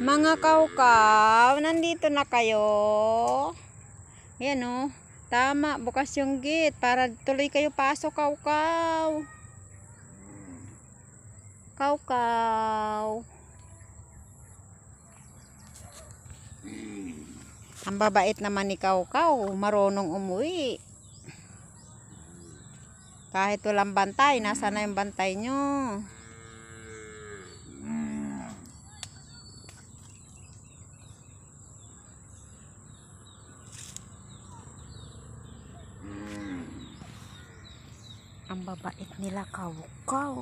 Mga kaukaw, nandito na kayo. Ayan o. Oh. Tama, bukas yung gate para tuloy kayo pasok kaukaw. Kaukaw. Ang babait naman ni kaukaw, marunong umuwi. Kahit walang bantay, nasa na yung bantay nyo? ang babait nila kaw-kaw.